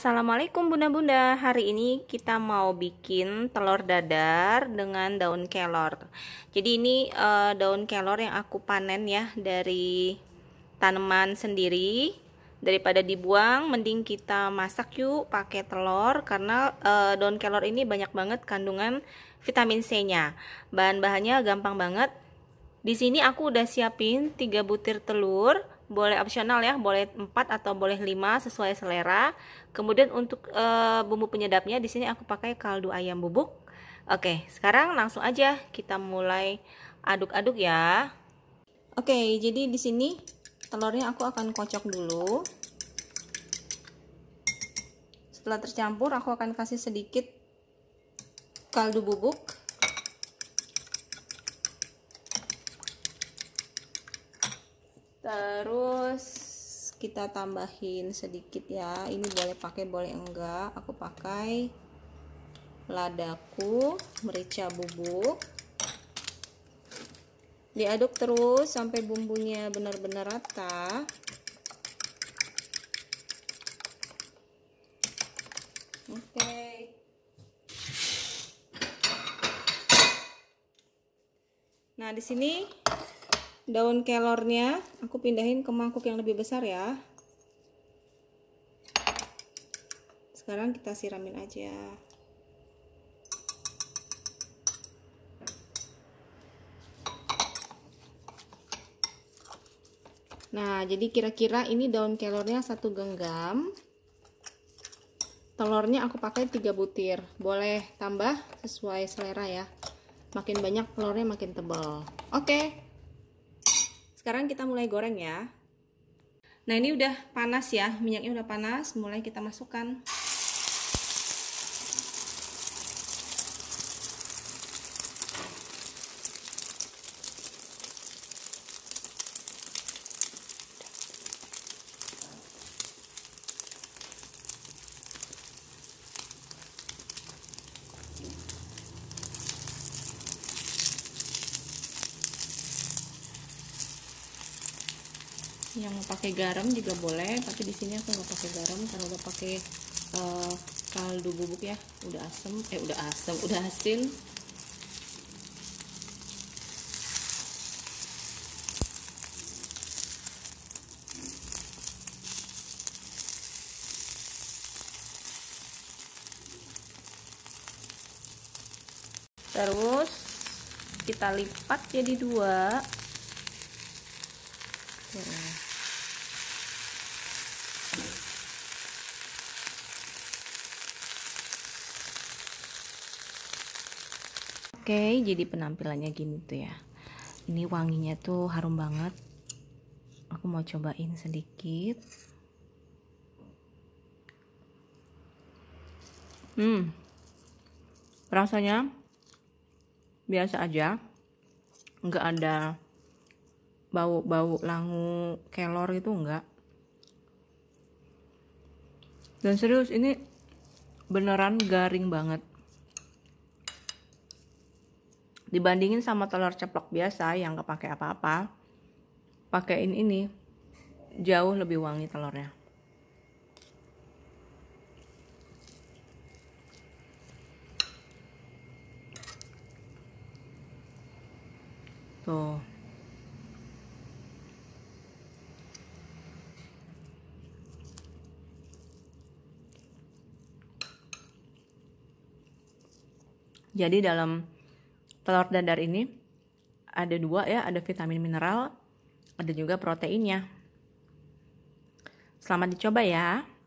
Assalamualaikum bunda-bunda Hari ini kita mau bikin telur dadar dengan daun kelor Jadi ini uh, daun kelor yang aku panen ya dari tanaman sendiri Daripada dibuang mending kita masak yuk pakai telur Karena uh, daun kelor ini banyak banget kandungan vitamin C nya Bahan-bahannya gampang banget di sini aku udah siapin 3 butir telur boleh opsional ya, boleh 4 atau boleh 5 sesuai selera. Kemudian untuk e, bumbu penyedapnya di sini aku pakai kaldu ayam bubuk. Oke, sekarang langsung aja kita mulai aduk-aduk ya. Oke, jadi di sini telurnya aku akan kocok dulu. Setelah tercampur, aku akan kasih sedikit kaldu bubuk terus kita tambahin sedikit ya ini boleh pakai boleh enggak aku pakai ladaku merica bubuk diaduk terus sampai bumbunya benar-benar rata oke nah di sini daun kelornya aku pindahin ke mangkuk yang lebih besar ya sekarang kita siramin aja nah jadi kira-kira ini daun kelornya satu genggam telurnya aku pakai tiga butir boleh tambah sesuai selera ya makin banyak telurnya makin tebal oke okay. Sekarang kita mulai goreng ya. Nah, ini udah panas ya, minyaknya udah panas, mulai kita masukkan yang pakai garam juga boleh tapi di sini aku nggak pakai garam karena udah pakai uh, kaldu bubuk ya udah asem eh udah asem udah asin terus kita lipat jadi dua Oke, Oke, jadi penampilannya gini tuh ya. Ini wanginya tuh harum banget. Aku mau cobain sedikit. Hmm. Rasanya biasa aja. nggak ada bau-bau langu kelor itu enggak dan serius ini beneran garing banget dibandingin sama telur ceplok biasa yang gak pakai apa-apa pakein ini jauh lebih wangi telurnya tuh Jadi dalam telur dadar ini ada dua ya, ada vitamin mineral, ada juga proteinnya. Selamat dicoba ya.